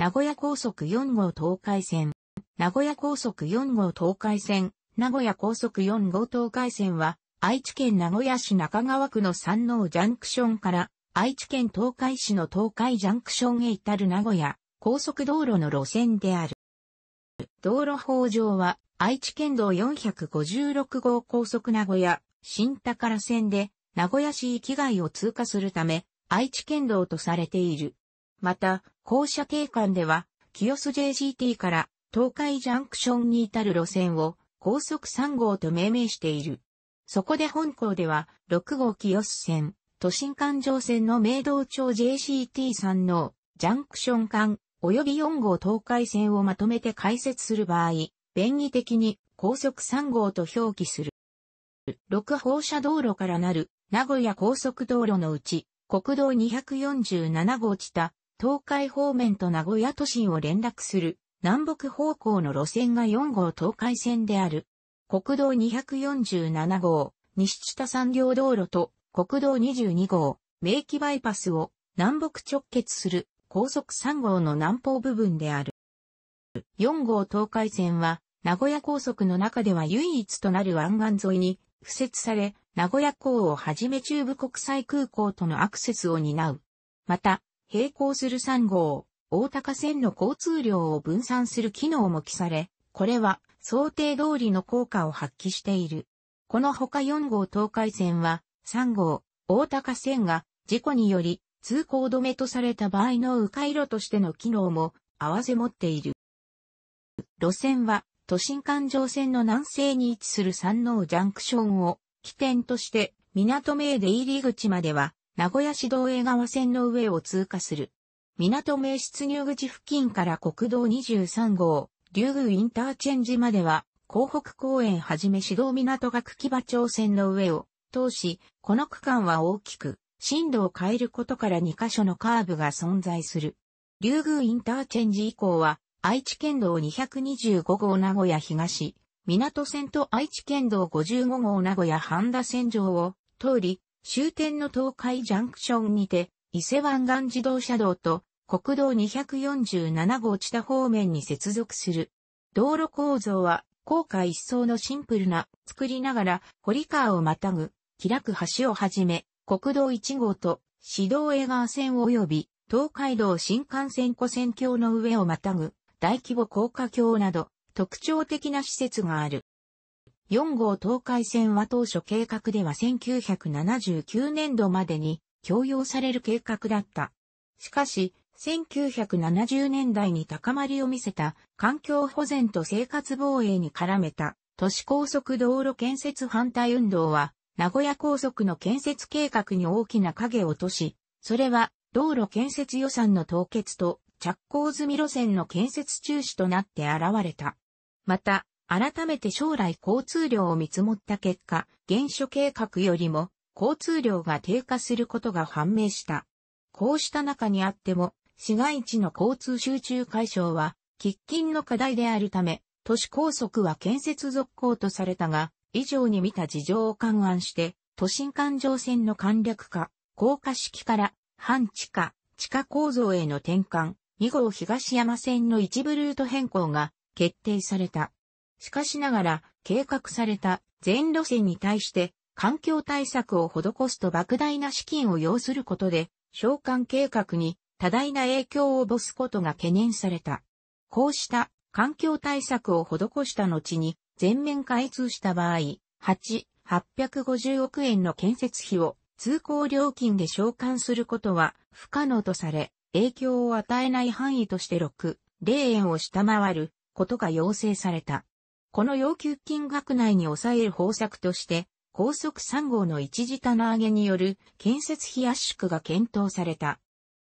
名古屋高速4号東海線。名古屋高速4号東海線、名古屋高速4号東海線は、愛知県名古屋市中川区の山王ジャンクションから、愛知県東海市の東海ジャンクションへ至る名古屋、高速道路の路線である。道路法上は、愛知県道456号高速名古屋、新宝線で、名古屋市域外を通過するため、愛知県道とされている。また、校舎定間では、清洲 JGT から東海ジャンクションに至る路線を高速3号と命名している。そこで本校では、6号清洲線、都心環状線の明道町 JCT 3のジャンクション間、及び4号東海線をまとめて開設する場合、便宜的に高速3号と表記する。6放射道路からなる名古屋高速道路のうち、国道247号地田東海方面と名古屋都心を連絡する南北方向の路線が4号東海線である。国道247号、西知多産業道路と国道22号、名機バイパスを南北直結する高速3号の南方部分である。4号東海線は名古屋高速の中では唯一となる湾岸沿いに付設され、名古屋港をはじめ中部国際空港とのアクセスを担う。また、並行する3号、大高線の交通量を分散する機能も記され、これは想定通りの効果を発揮している。このほか4号東海線は、3号、大高線が事故により通行止めとされた場合の迂回路としての機能も併せ持っている。路線は都心環状線の南西に位置する山王ジャンクションを起点として港名出入り口までは名古屋市道江川線の上を通過する。港名出入口付近から国道23号、竜宮インターチェンジまでは、港北公園はじめ市道港が茎場町線の上を通し、この区間は大きく、進路を変えることから2カ所のカーブが存在する。竜宮インターチェンジ以降は、愛知県道225号名古屋東、港線と愛知県道55号名古屋半田線上を通り、終点の東海ジャンクションにて、伊勢湾岸自動車道と国道247号地下方面に接続する。道路構造は、高架一層のシンプルな作りながら、堀川をまたぐ、開く橋をはじめ、国道1号と、市道江川線及び、東海道新幹線湖線橋の上をまたぐ、大規模高架橋など、特徴的な施設がある。4号東海線は当初計画では1979年度までに供用される計画だった。しかし、1970年代に高まりを見せた環境保全と生活防衛に絡めた都市高速道路建設反対運動は名古屋高速の建設計画に大きな影を落とし、それは道路建設予算の凍結と着工済み路線の建設中止となって現れた。また、改めて将来交通量を見積もった結果、原初計画よりも交通量が低下することが判明した。こうした中にあっても、市街地の交通集中解消は、喫緊の課題であるため、都市高速は建設続行とされたが、以上に見た事情を勘案して、都心環状線の簡略化、高架式から半地下、地下構造への転換、2号東山線の一部ルート変更が決定された。しかしながら、計画された全路線に対して、環境対策を施すと莫大な資金を要することで、償還計画に多大な影響を及ぼすことが懸念された。こうした環境対策を施した後に全面開通した場合、8、850億円の建設費を通行料金で償還することは不可能とされ、影響を与えない範囲として6、0円を下回ることが要請された。この要求金額内に抑える方策として、高速3号の一時棚上げによる建設費圧縮が検討された。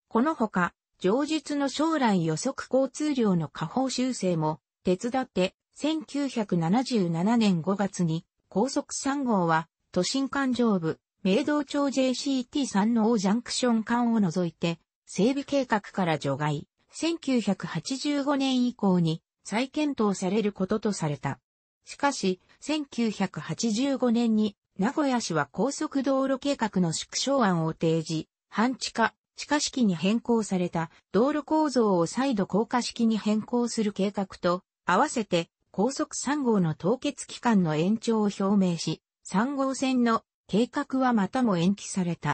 このほか、上述の将来予測交通量の下方修正も手伝って1977年5月に高速3号は都心環状部、明道町 JCT3 の O ジャンクション間を除いて整備計画から除外。1985年以降に再検討されることとされた。しかし、1985年に名古屋市は高速道路計画の縮小案を提示、半地下、地下式に変更された道路構造を再度高架式に変更する計画と、合わせて高速3号の凍結期間の延長を表明し、3号線の計画はまたも延期された。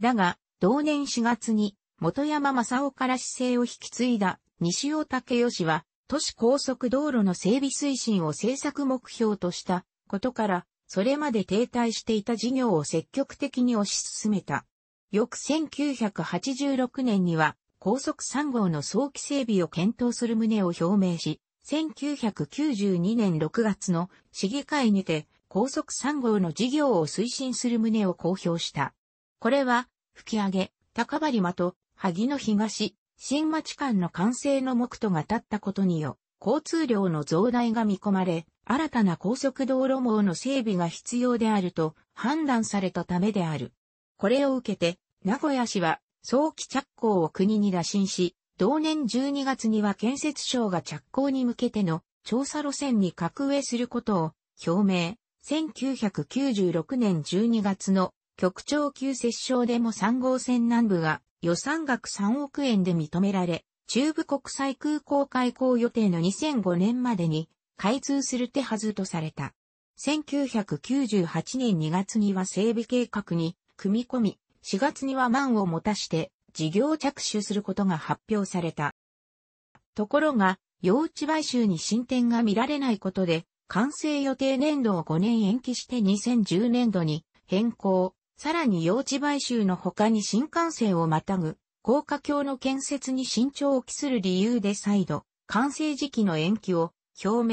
だが、同年4月に元山正夫から姿勢を引き継いだ西尾武義は、都市高速道路の整備推進を政策目標としたことから、それまで停滞していた事業を積極的に推し進めた。翌1986年には、高速3号の早期整備を検討する旨を表明し、1992年6月の市議会にて高速3号の事業を推進する旨を公表した。これは、吹上、高張間と萩の東、新町間の完成の目途が立ったことによ、交通量の増大が見込まれ、新たな高速道路網の整備が必要であると判断されたためである。これを受けて、名古屋市は早期着工を国に打診し、同年12月には建設省が着工に向けての調査路線に格上することを表明。1996年12月の局長級折衝でも3号線南部が予算額3億円で認められ、中部国際空港開港予定の2005年までに開通する手はずとされた。1998年2月には整備計画に組み込み、4月には満を持たして事業着手することが発表された。ところが、用地買収に進展が見られないことで、完成予定年度を5年延期して2010年度に変更。さらに用地買収の他に新幹線をまたぐ、高架橋の建設に慎重を期する理由で再度、完成時期の延期を表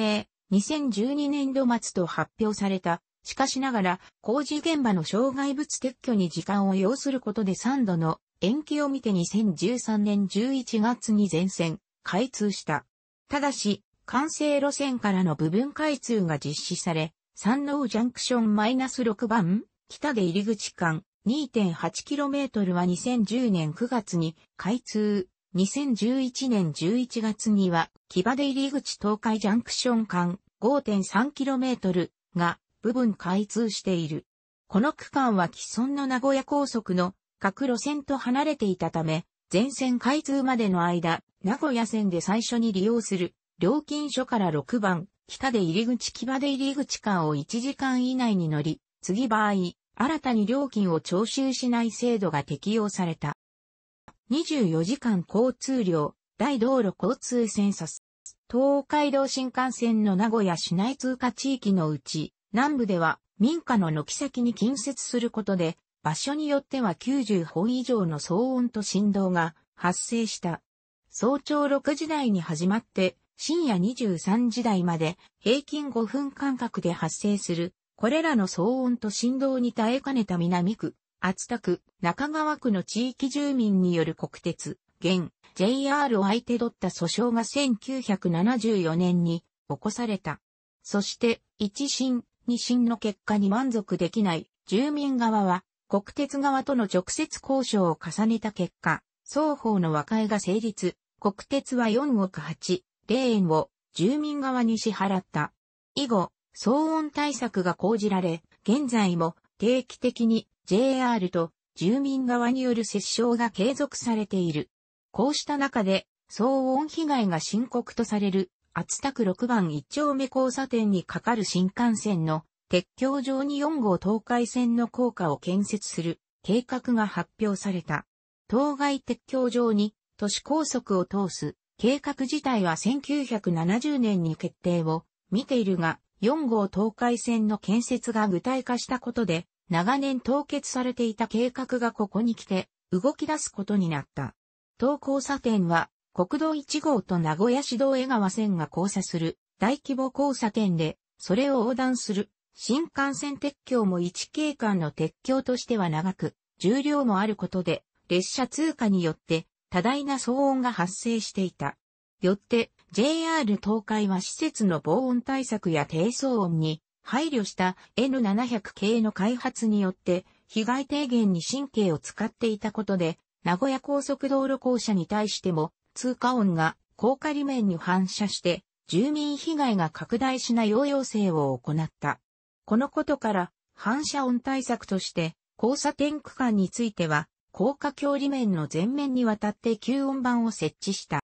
明、2012年度末と発表された。しかしながら、工事現場の障害物撤去に時間を要することで3度の延期を見て2013年11月に全線開通した。ただし、完成路線からの部分開通が実施され、山王ジャンクション -6 番北で入り口間 2.8km は2010年9月に開通。2011年11月には、木場で入り口東海ジャンクション間 5.3km が部分開通している。この区間は既存の名古屋高速の各路線と離れていたため、全線開通までの間、名古屋線で最初に利用する料金所から6番、北で入り口木場で入り口間を1時間以内に乗り、次場合、新たに料金を徴収しない制度が適用された。24時間交通量、大道路交通センサス。東海道新幹線の名古屋市内通過地域のうち、南部では民家の軒先に近接することで、場所によっては90本以上の騒音と振動が発生した。早朝6時台に始まって深夜23時台まで平均5分間隔で発生するこれらの騒音と振動に耐えかねた南区、厚田区、中川区の地域住民による国鉄、現、JR を相手取った訴訟が1974年に起こされた。そして、一審、二審の結果に満足できない住民側は、国鉄側との直接交渉を重ねた結果、双方の和解が成立、国鉄は4億8、0円を住民側に支払った。以後、騒音対策が講じられ、現在も定期的に JR と住民側による折衝が継続されている。こうした中で騒音被害が深刻とされる厚田区6番1丁目交差点にかかる新幹線の鉄橋上に4号東海線の高架を建設する計画が発表された。当該鉄橋上に都市高速を通す計画自体は1970年に決定を見ているが、4号東海線の建設が具体化したことで、長年凍結されていた計画がここに来て、動き出すことになった。東交差点は、国道1号と名古屋市道江川線が交差する大規模交差点で、それを横断する新幹線鉄橋も1景観の鉄橋としては長く、重量もあることで、列車通過によって多大な騒音が発生していた。よって、JR 東海は施設の防音対策や低騒音に配慮した N700 系の開発によって被害低減に神経を使っていたことで、名古屋高速道路公社に対しても通過音が高架裏面に反射して住民被害が拡大しないよう要請を行った。このことから反射音対策として交差点区間については高架橋裏面の前面にわたって吸音板を設置した。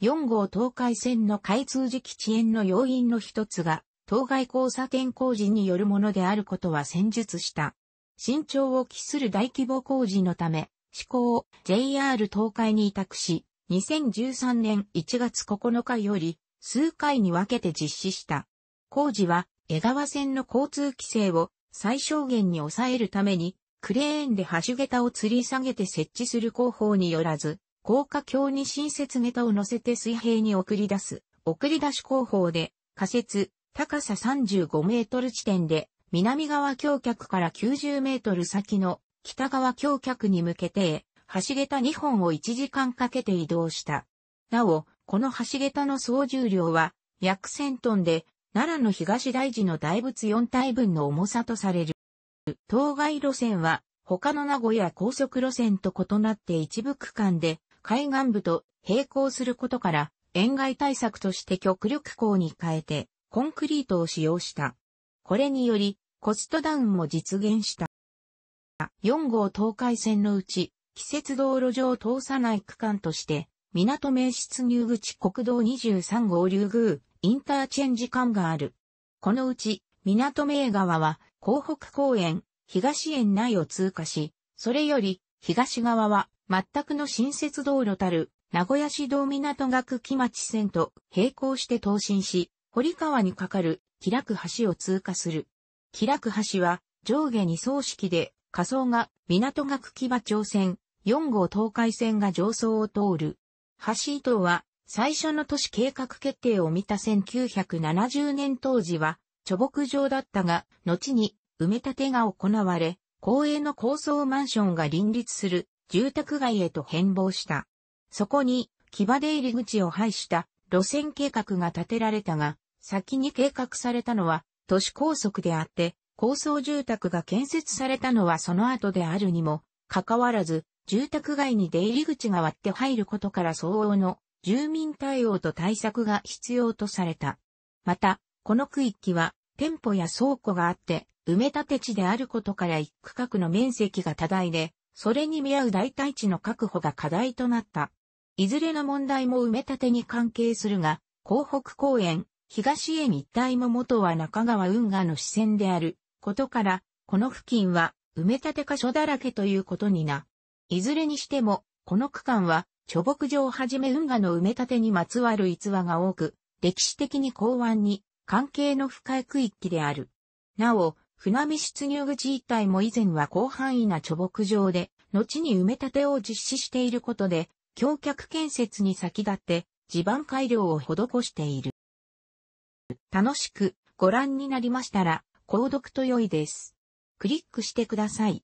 4号東海線の開通時期遅延の要因の一つが、当該交差点工事によるものであることは戦術した。慎重を期する大規模工事のため、施行を JR 東海に委託し、2013年1月9日より数回に分けて実施した。工事は江川線の交通規制を最小限に抑えるために、クレーンで橋桁を吊り下げて設置する工法によらず、高架橋に新設ネタを乗せて水平に送り出す、送り出し工法で、仮設、高さ35メートル地点で、南側橋脚から90メートル先の北側橋脚に向けて、橋桁2本を1時間かけて移動した。なお、この橋桁の総重量は約1000トンで、奈良の東大寺の大仏4体分の重さとされる。当該路線は他の名古屋高速路線と異なって一部区間で海岸部と並行することから、塩害対策として極力港に変えて、コンクリートを使用した。これにより、コストダウンも実現した。4号東海線のうち、季節道路上を通さない区間として、港名出入口国道23号竜宮、インターチェンジ間がある。このうち、港名川は、港北公園、東園内を通過し、それより、東側は、全くの新設道路たる、名古屋市道港学木町線と並行して東進し、堀川に架かる、気楽橋を通過する。気楽橋は、上下二層式で、仮想が港学木場町線、4号東海線が上層を通る。橋糸は、最初の都市計画決定を見た1970年当時は、貯木場だったが、後に埋め立てが行われ、公営の高層マンションが林立する住宅街へと変貌した。そこに、木場出入り口を廃した路線計画が立てられたが、先に計画されたのは都市高速であって、高層住宅が建設されたのはその後であるにも、かかわらず、住宅街に出入り口が割って入ることから相応の住民対応と対策が必要とされた。また、この区域は店舗や倉庫があって、埋め立て地であることから一区画の面積が多大で、それに見合う代替地の確保が課題となった。いずれの問題も埋め立てに関係するが、港北公園、東へ一帯も元は中川運河の支線であることから、この付近は埋め立て箇所だらけということにな。いずれにしても、この区間は、貯牧場をはじめ運河の埋め立てにまつわる逸話が多く、歴史的に港湾に関係の深い区域である。なお、船見出入口一帯も以前は広範囲な貯木場で、後に埋め立てを実施していることで、橋脚建設に先立って地盤改良を施している。楽しくご覧になりましたら、購読と良いです。クリックしてください。